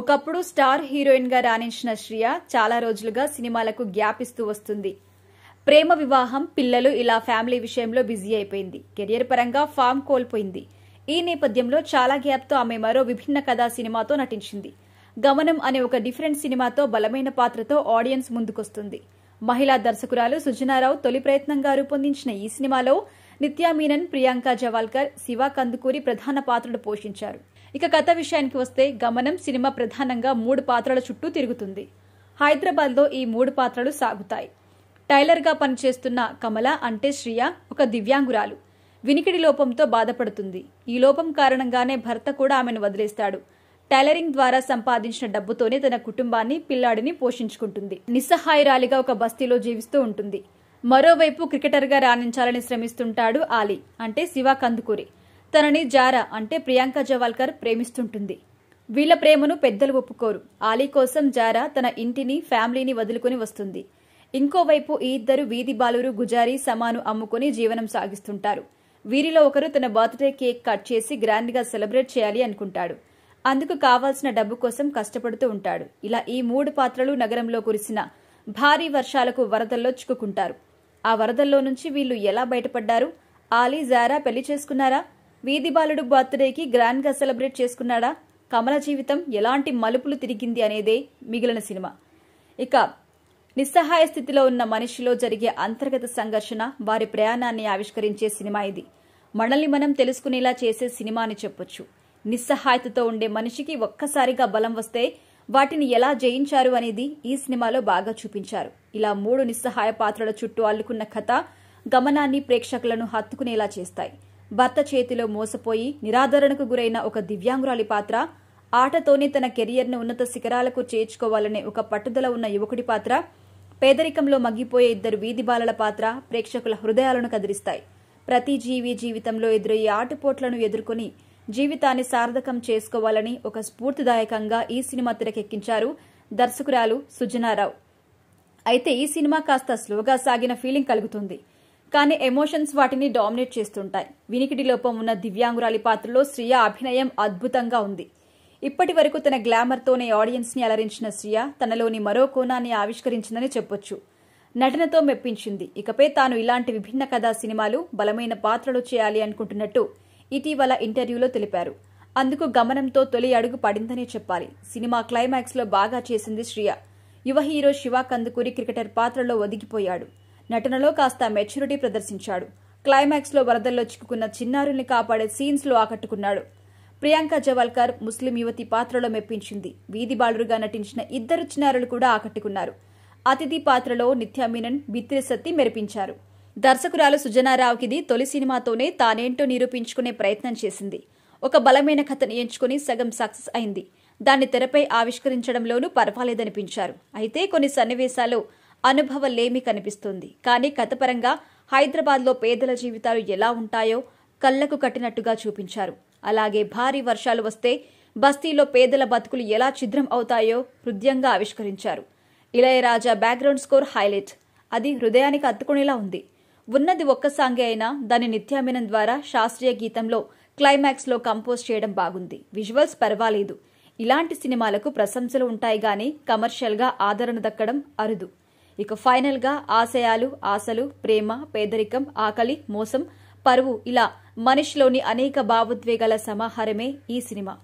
ఒకప్పుడు స్టార్ హీరోయిన్గా రాణించిన శ్రియ చాలా రోజులుగా సినిమాలకు గ్యాప్ ఇస్తూ వస్తుంది ప్రేమ వివాహం పిల్లలు ఇలా ఫ్యామిలీ విషయంలో బిజీ అయిపోయింది కెరియర్ పరంగా ఫామ్ కోల్పోయింది ఈ నేపథ్యంలో చాలా గ్యాప్తో ఆమె మరో విభిన్న కథా సినిమాతో నటించింది గమనం అనే ఒక డిఫరెంట్ సినిమాతో బలమైన పాత్రతో ఆడియన్స్ ముందుకొస్తుంది మహిళా దర్శకురాలు సుజనారావు తొలి ప్రయత్నంగా రూపొందించిన ఈ సినిమాలో నిత్యామీనన్ ప్రియాంక జవాల్కర్ శివ కందుకూరి ప్రధాన పాత్రలు పోషించారు ఇక కథ విషయానికి వస్తే గమనం సినిమా ప్రధానంగా మూడు పాత్రల చుట్టూ తిరుగుతుంది హైదరాబాద్లో ఈ మూడు పాత్రలు సాగుతాయి టైలర్గా పనిచేస్తున్న కమల అంటే శ్రియ ఒక దివ్యాంగురాలు వినికిడి లోపంతో బాధపడుతుంది ఈ లోపం కారణంగానే భర్త కూడా ఆమెను వదిలేస్తాడు టైలరింగ్ ద్వారా సంపాదించిన డబ్బుతోనే తన కుటుంబాన్ని పిల్లాడిని పోషించుకుంటుంది నిస్సహాయరాలిగా ఒక బస్తీలో జీవిస్తూ ఉంటుంది మరోవైపు క్రికెటర్గా రాణించాలని శ్రమిస్తుంటాడు ఆలీ అంటే శివ కందుకూరి తనని జారా అంటే ప్రియాంక జవాల్కర్ ప్రేమిస్తుంటుంది వీళ్ల ప్రేమను పెద్దలు ఒప్పుకోరు ఆలీ కోసం జారా తన ఇంటిని ఫ్యామిలీని వదులుకుని వస్తుంది ఇంకోవైపు ఈ ఇద్దరు వీధి బాలురు గుజారీ సమాను అమ్ముకుని జీవనం సాగిస్తుంటారు వీరిలో ఒకరు తన బర్త్డే కేక్ కట్ చేసి గ్రాండ్గా సెలబ్రేట్ చేయాలి అనుకుంటాడు అందుకు కావాల్సిన డబ్బు కోసం కష్టపడుతూ ఉంటాడు ఇలా ఈ మూడు పాత్రలు నగరంలో కురిసిన భారీ వర్షాలకు వరదల్లో చిక్కుకుంటారు ఆ వరదల్లో నుంచి వీళ్ళు ఎలా బయటపడ్డారు ఆలీ జారా పెళ్లి చేసుకున్నారా వీధి బాలుడు బర్త్డేకి గ్రాండ్గా సెలబ్రేట్ చేసుకున్నాడా కమల జీవితం ఎలాంటి మలుపులు తిరిగింది అనేదే మిగిలిన సినిమా ఇక నిస్సహాయ స్థితిలో ఉన్న మనిషిలో జరిగే అంతర్గత సంఘర్షణ వారి ప్రయాణాన్ని ఆవిష్కరించే సినిమా ఇది మనల్ని మనం తెలుసుకునేలా చేసే సినిమా అని చెప్పొచ్చు నిస్సహాయతతో ఉండే మనిషికి ఒక్కసారిగా బలం వస్తే వాటిని ఎలా జయించారు అనేది ఈ సినిమాలో బాగా చూపించారు ఇలా మూడు నిస్సహాయ పాత్రల చుట్టూ అల్లుకున్న కథ గమనాన్ని ప్రేక్షకులను హత్తుకునేలా చేస్తాయి భర్త చేతిలో మోసపోయి నిరాదరణకు గురైన ఒక దివ్యాంగురాలి పాత్ర ఆటతోనే తన కెరియర్ను ఉన్నత శిఖరాలకు చేర్చుకోవాలనే ఒక పట్టుదల ఉన్న యువకుడి పాత్ర పేదరికంలో మగ్గిపోయే ఇద్దరు వీధి బాలల పాత్ర ప్రేక్షకుల హృదయాలను కదిలిస్తాయి ప్రతి జీవి జీవితంలో ఎదురయ్యే ఆటుపోట్లను ఎదుర్కొని జీవితాన్ని సార్థకం చేసుకోవాలని ఒక స్ఫూర్తిదాయకంగా ఈ సినిమా తెరకెక్కించారు దర్శకురాలు సుజనారావు అయితే ఈ సినిమా కాస్త స్లోగా సాగిన ఫీలింగ్ కలుగుతుంది కానీ ఎమోషన్స్ వాటిని డామినేట్ చేస్తుంటాయి వినికిడి లోపం ఉన్న దివ్యాంగురాలి పాత్రలో శ్రియ అభినయం అద్భుతంగా ఉంది ఇప్పటి వరకు తన గ్లామర్తోనే ఆడియన్స్ని అలరించిన శ్రియ తనలోని మరో కోణాన్ని ఆవిష్కరించిందని చెప్పొచ్చు నటనతో మెప్పించింది ఇకపై తాను ఇలాంటి విభిన్న కథా సినిమాలు బలమైన పాత్రలు చేయాలి అనుకుంటున్నట్టు ఇటీవల ఇంటర్వ్యూలో తెలిపారు అందుకు గమనంతో తొలి అడుగు పడిందనే చెప్పాలి సినిమా క్లైమాక్స్లో బాగా చేసింది శ్రియ యువ హీరో శివ కందుకూరి క్రికెటర్ పాత్రలో ఒదిగిపోయాడు నటనలో కాస్త మెచ్యూరిటీ ప్రదర్శించాడు క్లైమాక్స్లో వరదల్లో చిక్కుకున్న చిన్నారుల్ని కాపాడే సీన్స్లో ఆకట్టుకున్నాడు ప్రియాంక జవాల్కర్ ముస్లిం యువతి పాత్రలో మెప్పించింది వీధి బాలురుగా నటించిన ఇద్దరు చిన్నారులు కూడా ఆకట్టుకున్నారు అతిథి పాత్రలో నిత్యా మీనన్ బిత్రి సత్తి మెరిపించారు దర్శకురాలు సుజనారావుకిది తొలి సినిమాతోనే తానేంటో నిరూపించుకునే ప్రయత్నం చేసింది ఒక బలమైన కథను ఎంచుకుని సగం సక్సెస్ అయింది దాన్ని తెరపై ఆవిష్కరించడంలోనూ పర్వాలేదనిపించారు అయితే కొన్ని సన్నివేశాలు అనుభవలేమి కనిపిస్తుంది కానీ కథపరంగా హైదరాబాద్లో పేదల జీవితాలు ఎలా ఉంటాయో కళ్లకు కట్టినట్టుగా చూపించారు అలాగే భారీ వర్షాలు వస్తే బస్తీలో పేదల బతుకులు ఎలా ఛిద్రం అవుతాయో హృదయంగా ఆవిష్కరించారు ఇళయరాజా బ్యాక్గ్రౌండ్ స్కోర్ హైలైట్ అది హృదయానికి అత్తుకునేలా ఉంది ఉన్నది ఒక్క సాంగే అయినా దాని నిత్యామినం ద్వారా శాస్త్రీయ గీతంలో క్లైమాక్స్లో కంపోజ్ చేయడం బాగుంది విజువల్స్ పర్వాలేదు ఇలాంటి సినిమాలకు ప్రశంసలు ఉంటాయి గాని కమర్షియల్గా ఆదరణ దక్కడం అరుదు ఇక ఫైనల్గా ఆశయాలు ఆశలు ప్రేమ పేదరికం ఆకలి మోసం పరువు ఇలా మనిషిలోని అనేక భావోద్వేగాల సమాహారమే ఈ సినిమా